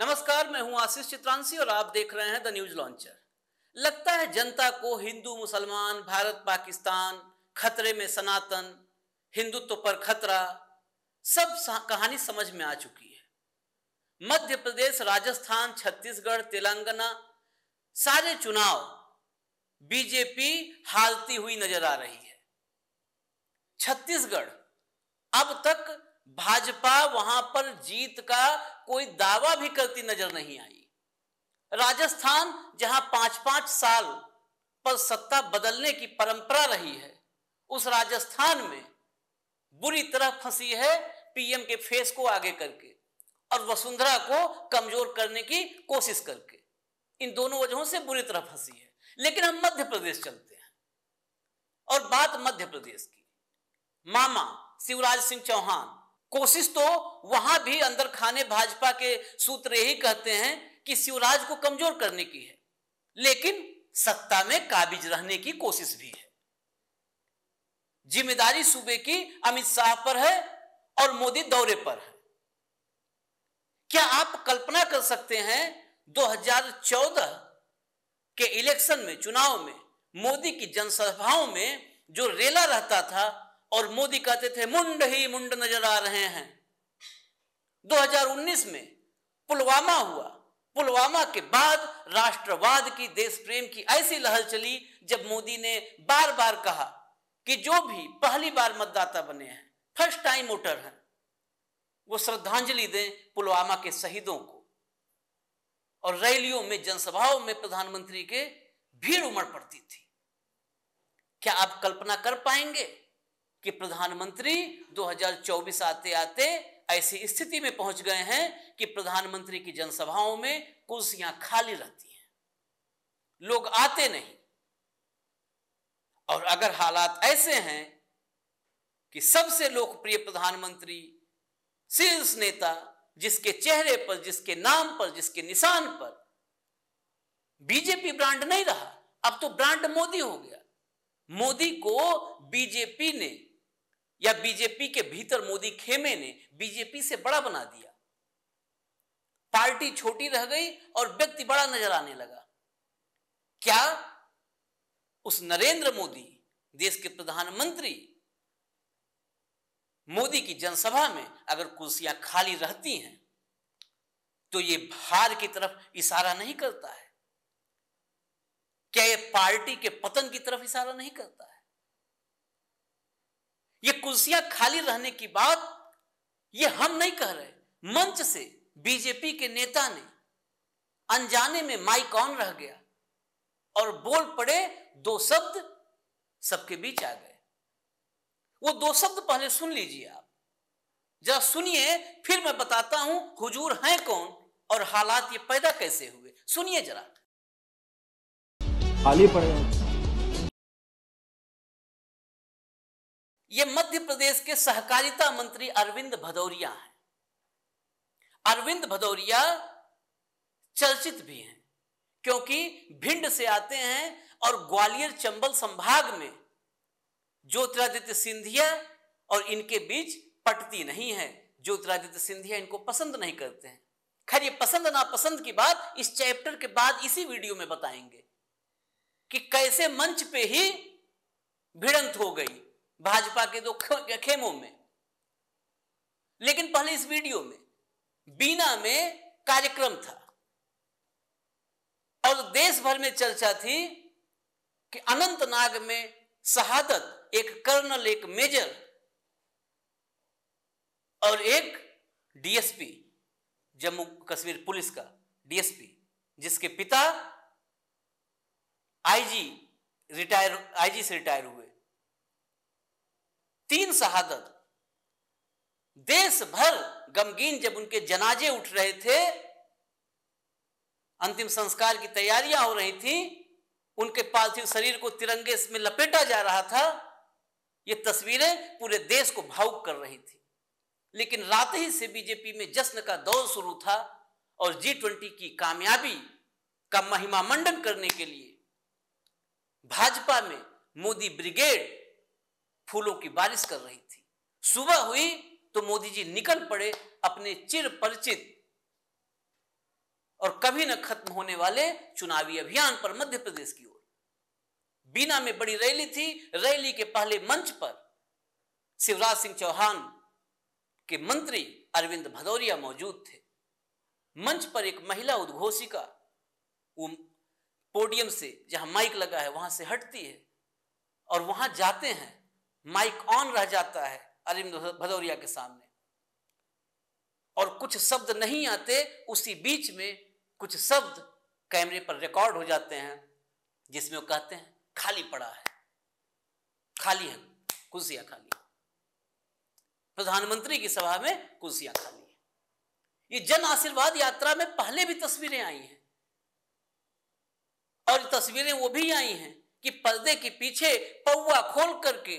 नमस्कार मैं हूं आशीष चित्रांशी और आप देख रहे हैं द न्यूज लॉन्चर लगता है जनता को हिंदू मुसलमान भारत पाकिस्तान खतरे में सनातन हिंदुत्व तो पर खतरा सब कहानी समझ में आ चुकी है मध्य प्रदेश राजस्थान छत्तीसगढ़ तेलंगाना सारे चुनाव बीजेपी हालती हुई नजर आ रही है छत्तीसगढ़ अब तक भाजपा वहां पर जीत का कोई दावा भी करती नजर नहीं आई राजस्थान जहां पांच पांच साल पर सत्ता बदलने की परंपरा रही है उस राजस्थान में बुरी तरह फंसी है पीएम के फेस को आगे करके और वसुंधरा को कमजोर करने की कोशिश करके इन दोनों वजहों से बुरी तरह फंसी है लेकिन हम मध्य प्रदेश चलते हैं और बात मध्य प्रदेश की मामा शिवराज सिंह चौहान कोशिश तो वहां भी अंदर खाने भाजपा के सूत्र यही कहते हैं कि शिवराज को कमजोर करने की है लेकिन सत्ता में काबिज रहने की कोशिश भी है जिम्मेदारी सूबे की अमित शाह पर है और मोदी दौरे पर है क्या आप कल्पना कर सकते हैं 2014 के इलेक्शन में चुनाव में मोदी की जनसभाओं में जो रेला रहता था और मोदी कहते थे मुंड ही मुंड नजर आ रहे हैं 2019 में पुलवामा हुआ पुलवामा के बाद राष्ट्रवाद की देश प्रेम की ऐसी लहर चली जब मोदी ने बार बार कहा कि जो भी पहली बार मतदाता बने हैं फर्स्ट टाइम वोटर हैं वो श्रद्धांजलि दें पुलवामा के शहीदों को और रैलियों में जनसभाओं में प्रधानमंत्री के भीड़ उमड़ पड़ती थी क्या आप कल्पना कर पाएंगे कि प्रधानमंत्री 2024 आते आते ऐसी स्थिति में पहुंच गए हैं कि प्रधानमंत्री की जनसभाओं में कुर्सियां खाली रहती हैं लोग आते नहीं और अगर हालात ऐसे हैं कि सबसे लोकप्रिय प्रधानमंत्री शीर्ष नेता जिसके चेहरे पर जिसके नाम पर जिसके निशान पर बीजेपी ब्रांड नहीं रहा अब तो ब्रांड मोदी हो गया मोदी को बीजेपी ने या बीजेपी के भीतर मोदी खेमे ने बीजेपी से बड़ा बना दिया पार्टी छोटी रह गई और व्यक्ति बड़ा नजर आने लगा क्या उस नरेंद्र मोदी देश के प्रधानमंत्री मोदी की जनसभा में अगर कुर्सियां खाली रहती हैं तो ये भार की तरफ इशारा नहीं करता है क्या ये पार्टी के पतन की तरफ इशारा नहीं करता है ये कुर्सियां खाली रहने की बात ये हम नहीं कह रहे मंच से बीजेपी के नेता ने अनजाने में माई कौन रह गया और बोल पड़े दो शब्द सबके बीच आ गए वो दो शब्द पहले सुन लीजिए आप जरा सुनिए फिर मैं बताता हूं हुजूर हैं कौन और हालात ये पैदा कैसे हुए सुनिए जरा खाली पड़े ये मध्य प्रदेश के सहकारिता मंत्री अरविंद भदौरिया हैं अरविंद भदौरिया चर्चित भी हैं क्योंकि भिंड से आते हैं और ग्वालियर चंबल संभाग में ज्योतिरादित्य सिंधिया और इनके बीच पटती नहीं है ज्योतिरादित्य सिंधिया इनको पसंद नहीं करते हैं खैर ये पसंद नापसंद की बात इस चैप्टर के बाद इसी वीडियो में बताएंगे कि कैसे मंच पे ही भिड़ंत हो गई भाजपा के दो खेमों में लेकिन पहले इस वीडियो में बीना में कार्यक्रम था और देश भर में चर्चा थी कि अनंतनाग में शहादत एक कर्नल एक मेजर और एक डीएसपी जम्मू कश्मीर पुलिस का डीएसपी जिसके पिता आईजी रिटायर आईजी से रिटायर हुए तीन शहादत देश भर गमगीन जब उनके जनाजे उठ रहे थे अंतिम संस्कार की तैयारियां हो रही थी उनके पार्थिव शरीर को तिरंगे में लपेटा जा रहा था ये तस्वीरें पूरे देश को भावुक कर रही थी लेकिन रात ही से बीजेपी में जश्न का दौर शुरू था और जी ट्वेंटी की कामयाबी का महिमामंडन करने के लिए भाजपा में मोदी ब्रिगेड फूलों की बारिश कर रही थी सुबह हुई तो मोदी जी निकल पड़े अपने चिर परिचित और कभी न खत्म होने वाले चुनावी अभियान पर मध्य प्रदेश की ओर बीना में बड़ी रैली थी रैली के पहले मंच पर शिवराज सिंह चौहान के मंत्री अरविंद भदौरिया मौजूद थे मंच पर एक महिला उद्घोषिका वो पोडियम से जहां माइक लगा है वहां से हटती है और वहां जाते हैं माइक ऑन रह जाता है अरिंद भदौरिया के सामने और कुछ शब्द नहीं आते उसी बीच में कुछ शब्द कैमरे पर रिकॉर्ड हो जाते हैं जिसमें वो कहते हैं खाली पड़ा है खाली है कुर्सियां खाली प्रधानमंत्री की सभा में कुर्सियां खाली है ये जन आशीर्वाद यात्रा में पहले भी तस्वीरें आई हैं और तस्वीरें वो भी आई हैं कि पर्दे के पीछे पौवा खोल करके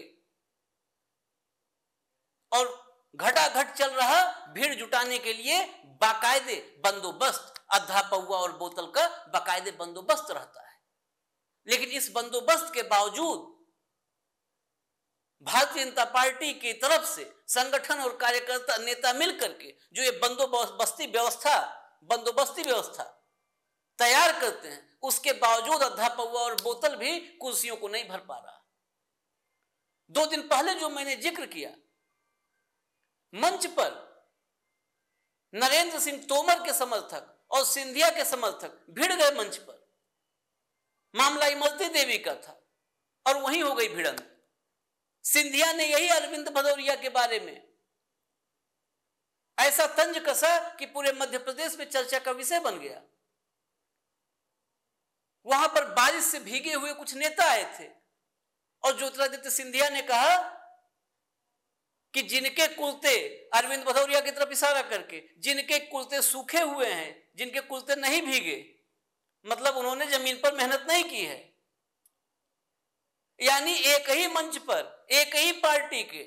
और घटाघट चल रहा भीड़ जुटाने के लिए बाकायदे बंदोबस्त अधा पौआ और बोतल का बाकायदे बंदोबस्त रहता है लेकिन इस बंदोबस्त के बावजूद भारतीय जनता पार्टी की तरफ से संगठन और कार्यकर्ता नेता मिलकर के जो ये बंदोबस्ती व्यवस्था बंदोबस्ती व्यवस्था तैयार करते हैं उसके बावजूद अद्धा पौआ और बोतल भी कुर्सियों को नहीं भर पा रहा दो दिन पहले जो मैंने जिक्र किया मंच पर नरेंद्र सिंह तोमर के समर्थक और सिंधिया के समर्थक भिड़ गए मंच पर मामला इमरती देवी का था और वहीं हो गई भिड़ंत सिंधिया ने यही अरविंद भदौरिया के बारे में ऐसा तंज कसा कि पूरे मध्य प्रदेश में चर्चा का विषय बन गया वहां पर बारिश से भीगे हुए कुछ नेता आए थे और ज्योतिरादित्य सिंधिया ने कहा कि जिनके कुलते अरविंद भदौरिया की तरफ इशारा करके जिनके कुलते सूखे हुए हैं जिनके कुलते नहीं भीगे मतलब उन्होंने जमीन पर मेहनत नहीं की है यानी एक ही मंच पर एक ही पार्टी के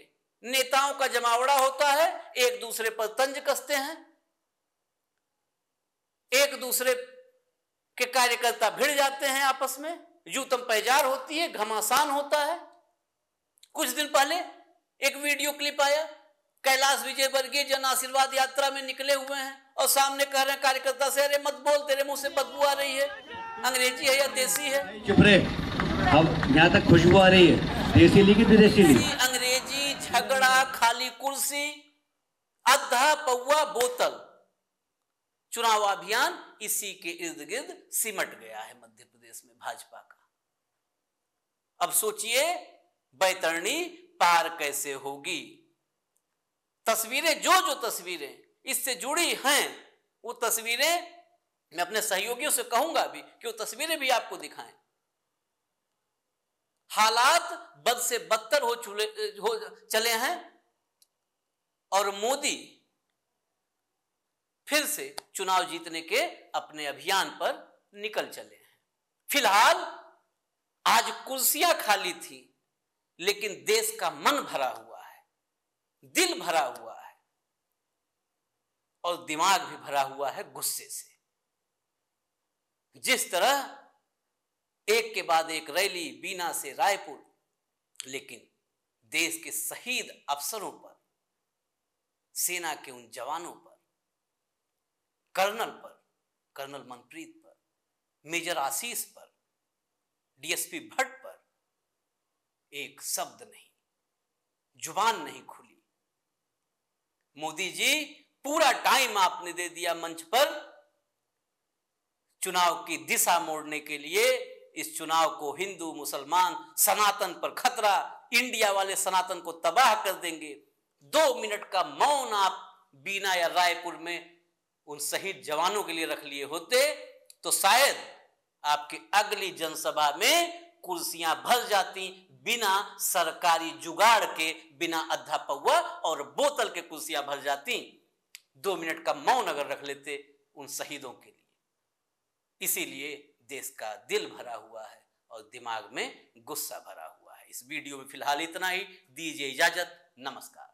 नेताओं का जमावड़ा होता है एक दूसरे पर तंज कसते हैं एक दूसरे के कार्यकर्ता भिड़ जाते हैं आपस में यूतम पैजार होती है घमासान होता है कुछ दिन पहले एक वीडियो क्लिप आया कैलाश विजय वर्गीय जन आशीर्वाद यात्रा में निकले हुए हैं और सामने कह रहे हैं कार्यकर्ता से अरे मत बोल तेरे मुंह से बदबू आ रही है अंग्रेजी है या देसी है अब यहाँ तक खुशबू आ रही है देसी ली की विदेशी ली अंग्रेजी झगड़ा खाली कुर्सी अधा पौवा बोतल चुनाव अभियान इसी के इर्द गिर्द सिमट गया है मध्य प्रदेश में भाजपा का अब सोचिए बैतरणी पार कैसे होगी तस्वीरें जो जो तस्वीरें इससे जुड़ी हैं वो तस्वीरें मैं अपने सहयोगियों से कहूंगा भी कि वो तस्वीरें भी आपको दिखाएं हालात बद से बदतर हो चुले हो चले हैं और मोदी फिर से चुनाव जीतने के अपने अभियान पर निकल चले हैं फिलहाल आज कुर्सियां खाली थी लेकिन देश का मन भरा हुआ है दिल भरा हुआ है और दिमाग भी भरा हुआ है गुस्से से जिस तरह एक के बाद एक रैली बीना से रायपुर लेकिन देश के शहीद अफसरों पर सेना के उन जवानों पर कर्नल पर कर्नल मनप्रीत पर मेजर आशीष पर डीएसपी भट्ट एक शब्द नहीं जुबान नहीं खुली मोदी जी पूरा टाइम आपने दे दिया मंच पर चुनाव की दिशा मोड़ने के लिए इस चुनाव को हिंदू मुसलमान सनातन पर खतरा इंडिया वाले सनातन को तबाह कर देंगे दो मिनट का मौन आप बीना या रायपुर में उन शहीद जवानों के लिए रख लिए होते तो शायद आपकी अगली जनसभा में कुर्सियां भर जाती बिना सरकारी जुगाड़ के बिना अद्धा पौवा और बोतल के कुर्सियां भर जाती दो मिनट का मौन अगर रख लेते उन शहीदों के लिए इसीलिए देश का दिल भरा हुआ है और दिमाग में गुस्सा भरा हुआ है इस वीडियो में फिलहाल इतना ही दीजिए इजाजत नमस्कार